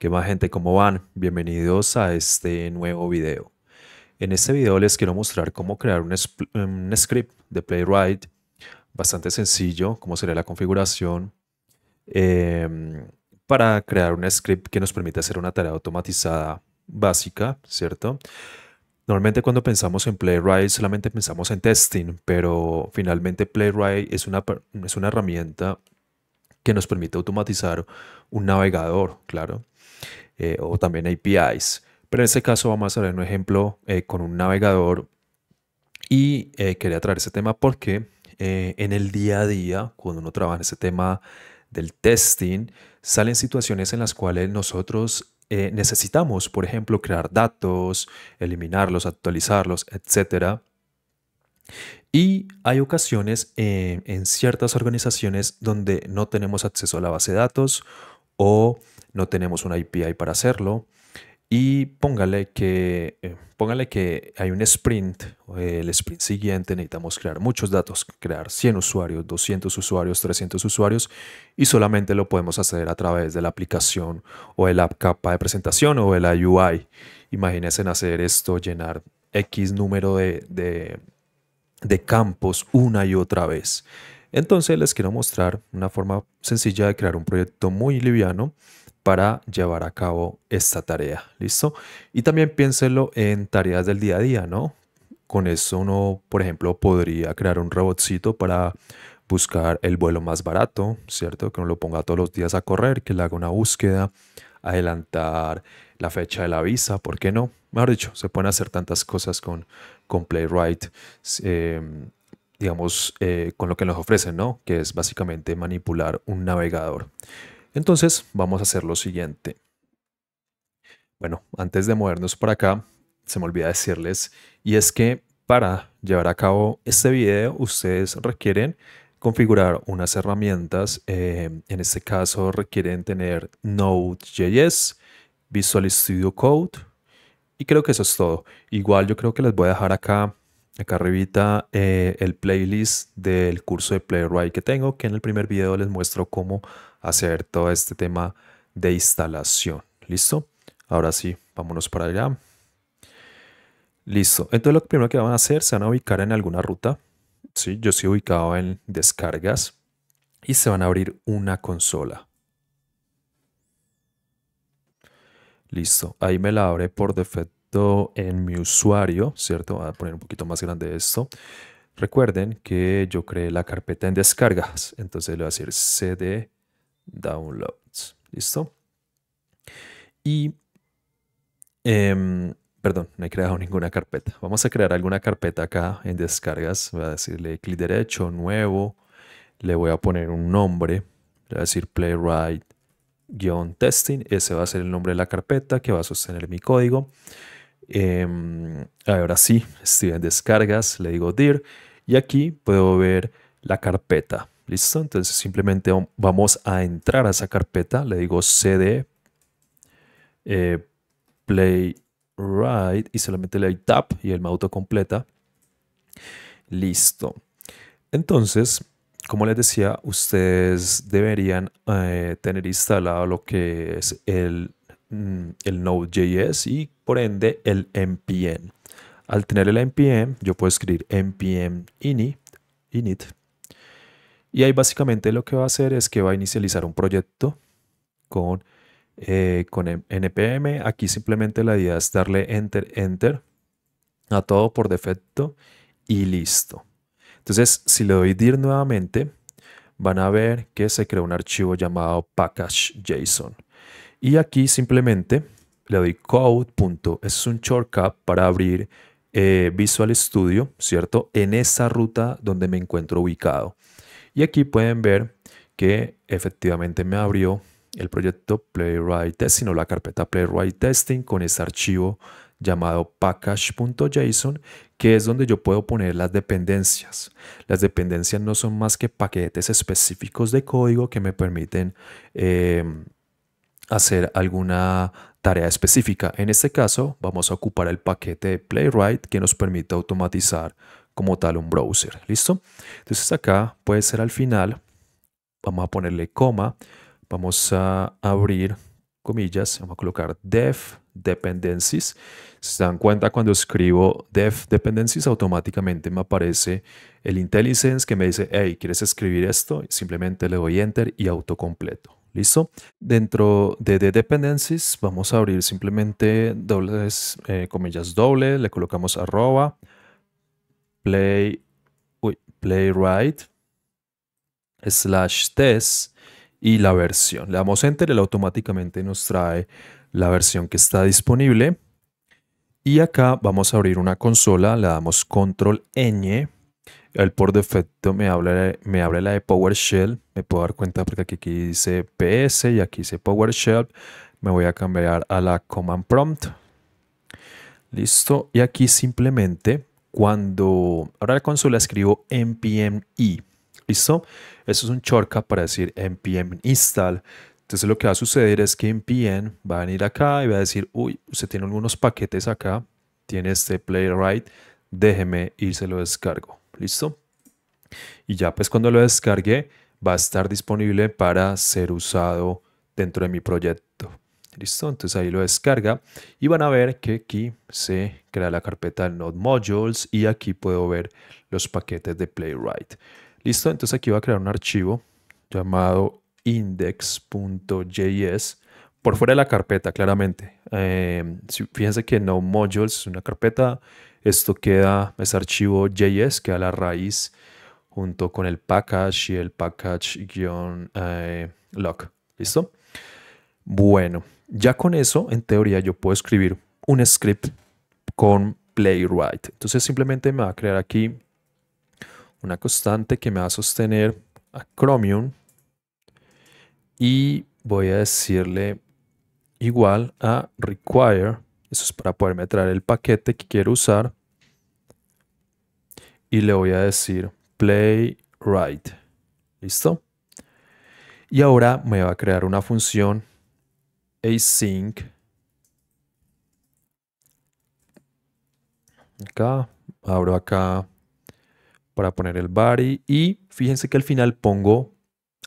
¿Qué más gente? ¿Cómo van? Bienvenidos a este nuevo video. En este video les quiero mostrar cómo crear un, script de Playwright bastante sencillo, cómo sería la configuración em, para crear un script que nos permite hacer una tarea automatizada básica, ¿cierto? Normalmente cuando pensamos en Playwright solamente pensamos en testing, pero finalmente Playwright es es una herramienta que nos permite automatizar un navegador, claro eh, o también APIs. Pero en este caso vamos a ver un ejemplo eh, con un navegador y eh, quería traer ese tema porque eh, en el día a día, cuando uno trabaja en ese tema del testing, salen situaciones en las cuales nosotros necesitamos, por ejemplo, crear datos, eliminarlos, actualizarlos, etcétera. Y hay ocasiones en ciertas organizaciones donde no tenemos acceso a la base de datos o no tenemos una API para hacerlo. Y póngale que, eh, póngale que hay un sprint, el sprint siguiente necesitamos crear muchos datos, crear 100 usuarios, 200 usuarios, 300 usuarios y solamente lo podemos hacer a través de la aplicación o de la capa de presentación o de la UI. Imagínense hacer esto, llenar X número de campos una y otra vez. Entonces les quiero mostrar una forma sencilla de crear un proyecto muy liviano para llevar a cabo esta tarea, ¿listo? Y también piénselo en tareas del día a día, ¿no? Con eso uno, por ejemplo, podría crear un robotcito para buscar el vuelo más barato, ¿cierto? Que uno lo ponga todos los días a correr, que le haga una búsqueda, adelantar la fecha de la visa, ¿por qué no? Mejor dicho, se pueden hacer tantas cosas con, con Playwright. Em, digamos, eh, con lo que nos ofrecen, ¿no? Que es básicamente manipular un navegador. Entonces, vamos a hacer lo siguiente. Bueno, antes de movernos por acá, se me olvida decirles, y es que para llevar a cabo este video, ustedes requieren configurar unas herramientas. Eh, en este caso, requieren tener Node.js, Visual Studio Code, y creo que eso es todo. Igual yo creo que les voy a dejar acá Acá arribita eh, el playlist del curso de Playwright que tengo, que en el primer video les muestro cómo hacer todo este tema de instalación. ¿Listo? Ahora sí, vámonos para allá. Listo. Entonces lo primero que van a hacer, se van a ubicar en alguna ruta. ¿sí? Yo estoy ubicado en descargas y se van a abrir una consola. Listo. Ahí me la abre por defecto en mi usuario, ¿cierto? Voy a poner un poquito más grande esto. Recuerden que yo creé la carpeta en descargas, entonces le voy a decir cd downloads, ¿listo? Y, em, perdón, no he creado ninguna carpeta. Vamos a crear alguna carpeta acá en descargas, voy a decirle clic derecho, nuevo, le voy a poner un nombre, le voy a decir playwright-testing, ese va a ser el nombre de la carpeta que va a sostener mi código. Em, ahora sí, estoy en descargas, le digo dir y aquí puedo ver la carpeta. ¿Listo? Entonces simplemente vamos a entrar a esa carpeta, le digo cd play eh, playwright y solamente le doy tap y el me completa. Listo. Entonces, como les decía, ustedes deberían eh, tener instalado lo que es el, mm, el Node.js y por ende el npm. Al tener el npm, yo puedo escribir npm init, init y ahí básicamente lo que va a hacer es que va a inicializar un proyecto con, eh, con npm. Aquí simplemente la idea es darle enter, enter a todo por defecto y listo. Entonces, si le doy dir nuevamente, van a ver que se creó un archivo llamado package.json. Y aquí simplemente le doy code. Punto. Es un shortcut para abrir eh, Visual Studio, ¿cierto? En esa ruta donde me encuentro ubicado. Y aquí pueden ver que efectivamente me abrió el proyecto Playwright Testing o la carpeta Playwright Testing con este archivo llamado package.json, que es donde yo puedo poner las dependencias. Las dependencias no son más que paquetes específicos de código que me permiten eh, hacer alguna tarea específica. En este caso, vamos a ocupar el paquete Playwright que nos permite automatizar como tal un browser. ¿Listo? Entonces acá puede ser al final, vamos a ponerle coma, vamos a abrir comillas, vamos a colocar dev dependencies. Si se dan cuenta, cuando escribo dev dependencies, automáticamente me aparece el IntelliSense que me dice, hey, ¿quieres escribir esto? Simplemente le doy enter y autocompleto. ¿Listo? Dentro de, de dependencies vamos a abrir simplemente dobles, eh, comillas doble, le colocamos arroba, play, playwright, slash test y la versión. Le damos enter, él automáticamente nos trae la versión que está disponible. Y acá vamos a abrir una consola, le damos control N. El por defecto me habla, me habla la de PowerShell. Me puedo dar cuenta porque aquí, dice PS y aquí dice PowerShell. Me voy a cambiar a la Command Prompt. Listo. Y aquí simplemente cuando... Ahora la consola escribo npm i. ¿Listo? Eso es un shortcut para decir npm install. Entonces lo que va a suceder es que npm va a venir acá y va a decir, uy, usted tiene algunos paquetes acá. Tiene este playwright déjeme y se lo descargo. ¿Listo? Y ya pues cuando lo descargue va a estar disponible para ser usado dentro de mi proyecto. Listo, entonces ahí lo descarga y van a ver que aquí se crea la carpeta Node Modules y aquí puedo ver los paquetes de Playwright. Listo, entonces aquí va a crear un archivo llamado index.js por fuera de la carpeta, claramente. Em, fíjense que no modules es una carpeta. Esto queda, ese archivo JS, queda la raíz junto con el package y el package eh, lock. ¿Listo? Bueno, ya con eso, en teoría, yo puedo escribir un script con playwright. Entonces simplemente me va a crear aquí una constante que me va a sostener a Chromium y voy a decirle igual a require, eso es para poderme traer el paquete que quiero usar, y le voy a decir play write ¿Listo? Y ahora me va a crear una función async. Acá, abro acá para poner el body y fíjense que al final pongo,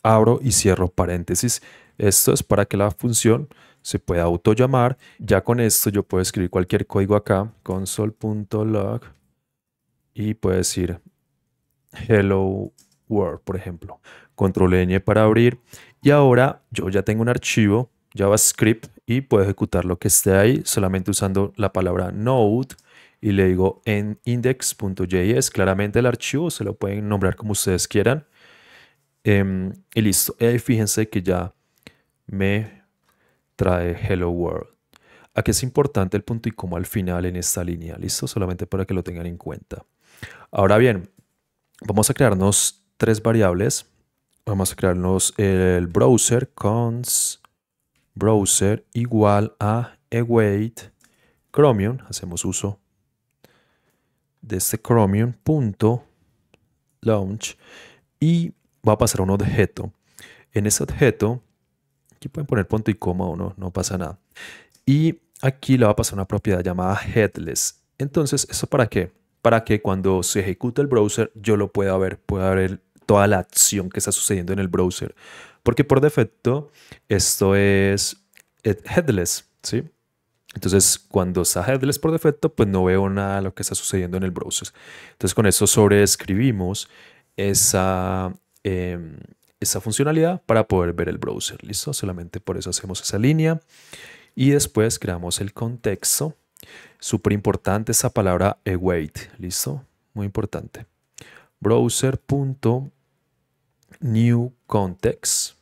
abro y cierro paréntesis. Esto es para que la función se puede auto llamar. Ya con esto yo puedo escribir cualquier código acá, console.log y puedo decir hello world, por ejemplo. Control n para abrir y ahora yo ya tengo un archivo JavaScript y puedo ejecutar lo que esté ahí solamente usando la palabra node y le digo en index.js. Claramente el archivo se lo pueden nombrar como ustedes quieran. Em, y listo. ahí fíjense que ya me trae Hello World. Aquí es importante el punto y coma al final en esta línea, ¿listo? Solamente para que lo tengan en cuenta. Ahora bien, vamos a crearnos tres variables. Vamos a crearnos el browser cons browser igual a await chromium. Hacemos uso de este chromium launch y va a pasar un objeto. En ese objeto Aquí pueden poner punto y coma o no, no pasa nada. Y aquí le va a pasar una propiedad llamada headless. Entonces, ¿eso para qué? Para que cuando se ejecuta el browser yo lo pueda ver, pueda ver toda la acción que está sucediendo en el browser. Porque por defecto esto es headless, ¿sí? Entonces, cuando está headless por defecto, pues no veo nada lo que está sucediendo en el browser. Entonces, con eso sobreescribimos esa, em, esa funcionalidad para poder ver el browser. ¿Listo? Solamente por eso hacemos esa línea. Y después creamos el contexto. Súper importante esa palabra await. ¿Listo? Muy importante. Browser.newContext.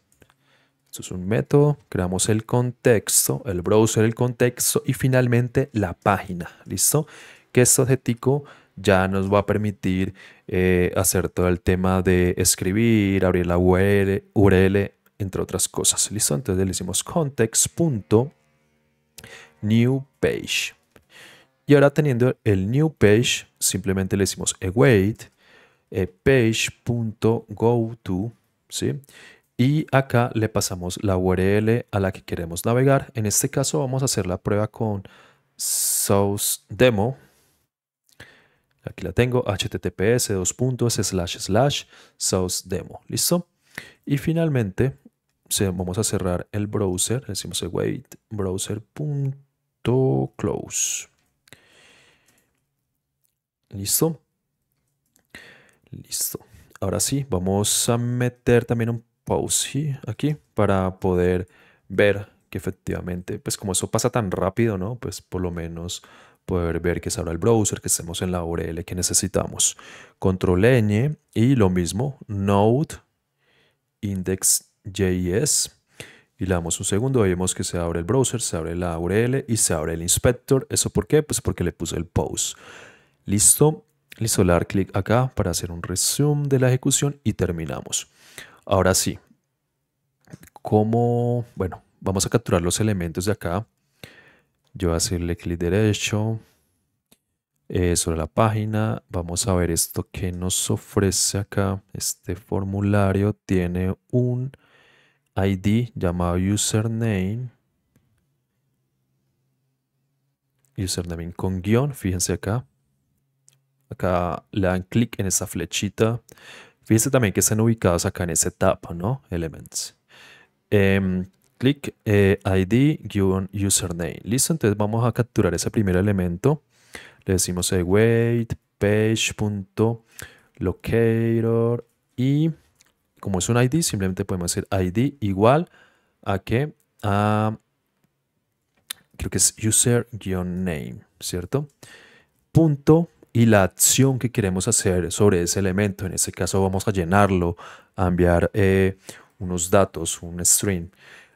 Esto es un método. Creamos el contexto, el browser, el contexto y finalmente la página. ¿Listo? Que este objetivo ya nos va a permitir eh, hacer todo el tema de escribir, abrir la URL, URL, entre otras cosas. ¿Listo? Entonces le hicimos context.newPage. page. Y ahora teniendo el new page, simplemente le decimos await eh, page.goto, ¿sí? Y acá le pasamos la URL a la que queremos navegar. En este caso vamos a hacer la prueba con source demo, Aquí la tengo, https dos puntos slash slash source demo. ¿Listo? Y finalmente vamos a cerrar el browser. Decimos wait browser.close. ¿Listo? Listo. Ahora sí, vamos a meter también un pause aquí para poder ver que efectivamente, pues como eso pasa tan rápido, ¿no? Pues por lo menos poder ver que se abre el browser, que estemos en la URL que necesitamos. Control n y lo mismo, node index.js y le damos un segundo, vemos que se abre el browser, se abre la URL y se abre el inspector. ¿Eso por qué? Pues porque le puse el pause. Listo, listo, le dar clic acá para hacer un resumen de la ejecución y terminamos. Ahora sí, ¿Cómo? bueno, vamos a capturar los elementos de acá yo voy a hacerle clic derecho eh, sobre la página. Vamos a ver esto que nos ofrece acá. Este formulario tiene un ID llamado username. Username con guión, fíjense acá. Acá le dan clic en esa flechita. Fíjense también que están ubicados acá en ese tab, ¿no? Elements. Em, clic eh, ID, username. Listo, entonces vamos a capturar ese primer elemento. Le decimos await eh, wait page.locator y como es un ID, simplemente podemos hacer ID igual a que a creo que es user-name, ¿cierto? Punto y la acción que queremos hacer sobre ese elemento. En ese caso vamos a llenarlo, a enviar eh, unos datos, un string.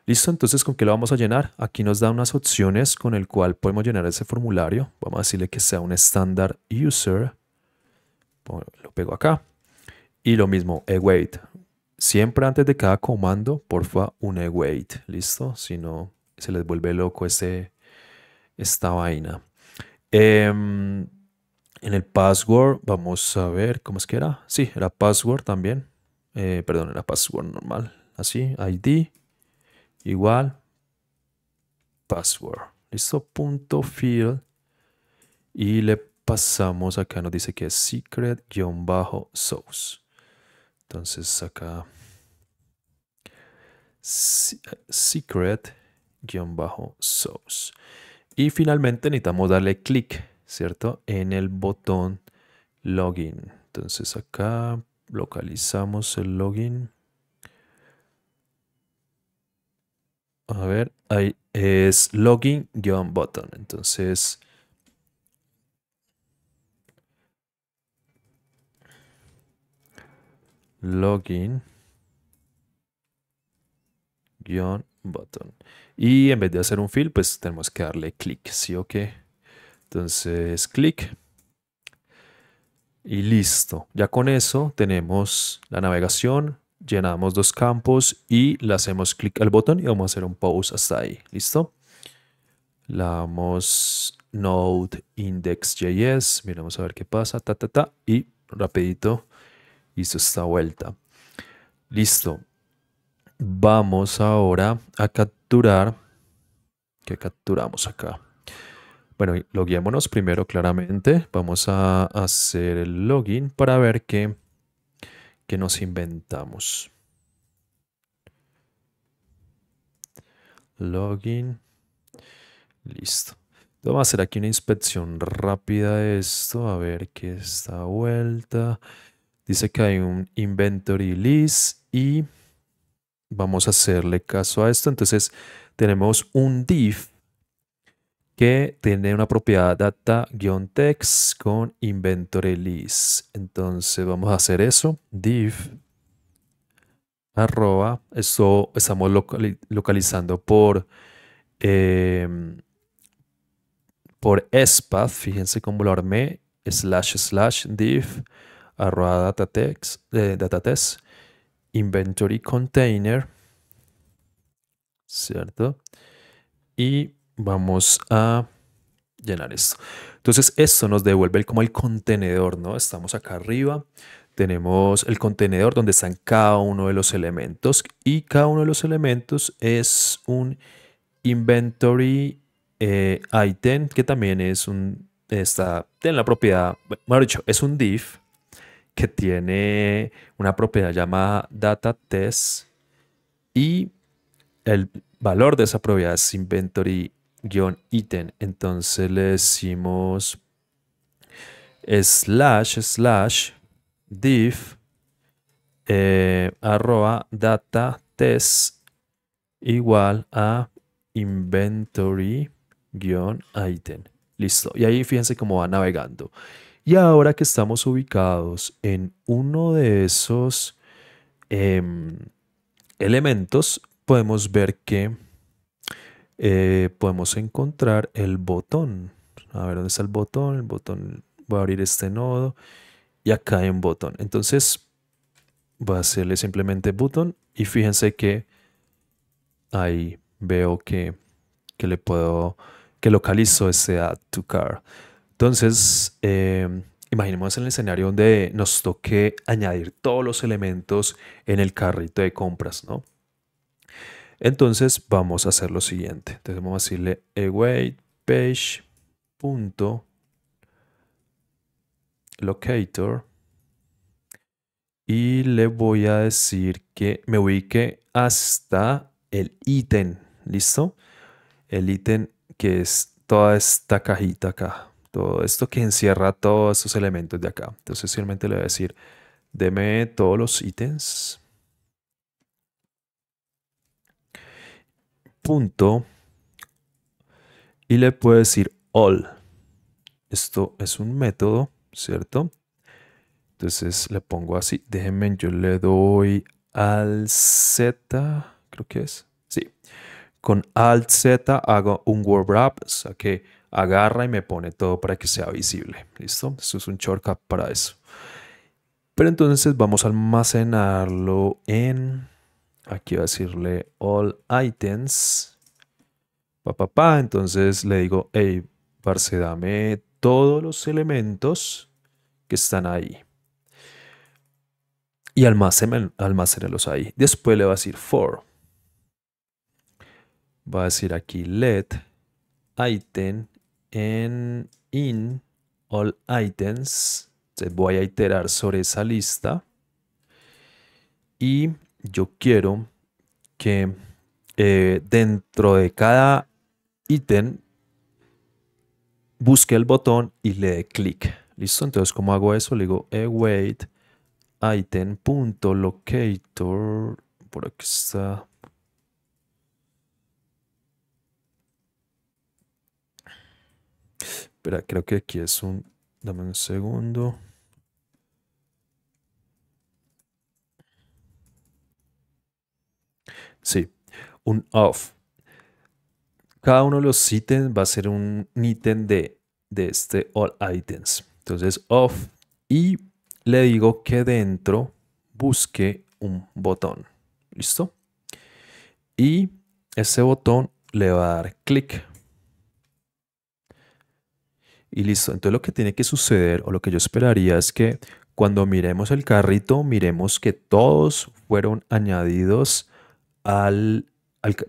Listo, entonces con qué lo vamos a llenar. Aquí nos da unas opciones con el cual podemos llenar ese formulario. Vamos a decirle que sea un estándar user. lo pego acá. Y lo mismo, await. E Siempre antes de cada comando, porfa, un await. E Listo, si no se les vuelve loco ese, esta vaina. Em, en el password, vamos a ver cómo es que era. Sí, era password también. Eh, perdón, era password normal. Así, ID igual password. Listo, punto field. Y le pasamos acá, nos dice que es secret-source. Entonces acá secret-source. Y finalmente necesitamos darle clic, ¿cierto? En el botón login. Entonces acá localizamos el login. A ver, ahí es login-button. Entonces, login button y en vez de hacer un fill pues tenemos que darle clic sí o entonces clic y listo ya con eso tenemos la navegación llenamos dos campos y le hacemos clic al botón y vamos a hacer un pause hasta ahí. ¿Listo? Le damos node index.js, miremos a ver qué pasa, ta, ta, y rapidito hizo esta vuelta. Listo. Vamos ahora a capturar. ¿Qué capturamos acá? Bueno, loguémonos primero claramente. Vamos a hacer el login para ver que que nos inventamos. Login. Listo. Vamos a hacer aquí una inspección rápida de esto. A ver qué está vuelta. Dice que hay un inventory list y vamos a hacerle caso a esto. Entonces tenemos un div que tiene una propiedad data-text con inventory list. Entonces vamos a hacer eso. div arroba. Eso estamos localizando por, eh, por Fíjense cómo lo armé. Slash slash div arroba text eh, data inventory container. ¿Cierto? Y Vamos a llenar esto. Entonces esto nos devuelve como el contenedor, ¿no? Estamos acá arriba, tenemos el contenedor donde están cada uno de los elementos y cada uno de los elementos es un inventory eh, item que también es un, está, tiene la propiedad, mejor dicho, es un div que tiene una propiedad llamada data test y el valor de esa propiedad es inventory guión ítem. Entonces le decimos slash slash div eh, arroba data test igual a inventory guión item. Listo. Y ahí fíjense cómo va navegando. Y ahora que estamos ubicados en uno de esos em, elementos, podemos ver que eh, podemos encontrar el botón. A ver dónde está el botón. El botón va a abrir este nodo y acá hay un botón. Entonces voy a hacerle simplemente botón y fíjense que ahí veo que, que le puedo que localizo ese add to car. Entonces, em, imaginemos el escenario donde nos toque añadir todos los elementos en el carrito de compras, ¿no? Entonces vamos a hacer lo siguiente. Entonces vamos a decirle await eh, page punto locator y le voy a decir que me ubique hasta el ítem, ¿listo? El ítem que es toda esta cajita acá, todo esto que encierra todos estos elementos de acá. Entonces simplemente le voy a decir, deme todos los ítems. punto y le puedo decir all. Esto es un método, ¿cierto? Entonces le pongo así. Déjenme, yo le doy al Z, creo que es. Sí. Con alt Z hago un word wrap, o sea que agarra y me pone todo para que sea visible. ¿Listo? Esto es un shortcut para eso. Pero entonces vamos a almacenarlo en Aquí va a decirle all items. Pa, pa, pa. Entonces le digo, hey, parce, dame todos los elementos que están ahí. Y los ahí. Después le va a decir for. Va a decir aquí let item en in all items. Entonces voy a iterar sobre esa lista. Y yo quiero que eh, dentro de cada ítem busque el botón y le dé clic. ¿Listo? Entonces, ¿cómo hago eso? Le digo await eh, item.locator. Por aquí está. Espera, creo que aquí es un... Dame un segundo. Sí, un off. Cada uno de los ítems va a ser un ítem de, de este all items. Entonces off y le digo que dentro busque un botón. ¿Listo? Y ese botón le va a dar clic. Y listo. Entonces lo que tiene que suceder o lo que yo esperaría es que cuando miremos el carrito, miremos que todos fueron añadidos al,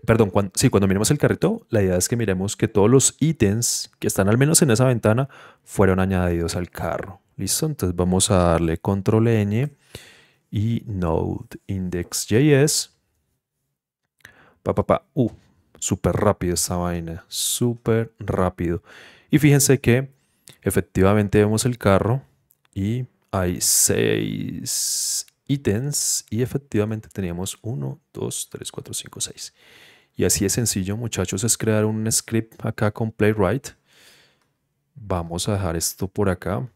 perdón, cuando, sí, cuando miremos el carrito, la idea es que miremos que todos los ítems que están al menos en esa ventana fueron añadidos al carro. Listo, entonces vamos a darle control n y node index Pa, pa, pa. Uh, súper rápido esta vaina, súper rápido. Y fíjense que efectivamente vemos el carro y hay seis ítems y efectivamente teníamos 1, 2, 3, 4, 5, 6. Y así es sencillo muchachos es crear un script acá con Playwright. Vamos a dejar esto por acá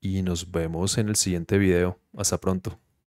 y nos vemos en el siguiente video. Hasta pronto.